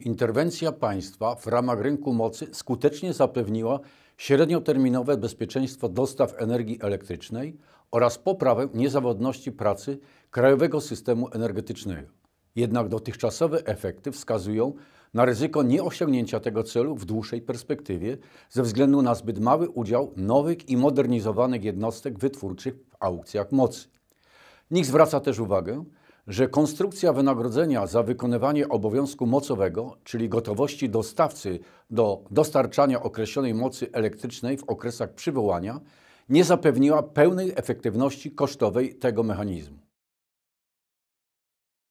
Interwencja państwa w ramach rynku mocy skutecznie zapewniła średnioterminowe bezpieczeństwo dostaw energii elektrycznej oraz poprawę niezawodności pracy krajowego systemu energetycznego. Jednak dotychczasowe efekty wskazują na ryzyko nieosiągnięcia tego celu w dłuższej perspektywie ze względu na zbyt mały udział nowych i modernizowanych jednostek wytwórczych w aukcjach mocy. NIK zwraca też uwagę, że konstrukcja wynagrodzenia za wykonywanie obowiązku mocowego, czyli gotowości dostawcy do dostarczania określonej mocy elektrycznej w okresach przywołania, nie zapewniła pełnej efektywności kosztowej tego mechanizmu.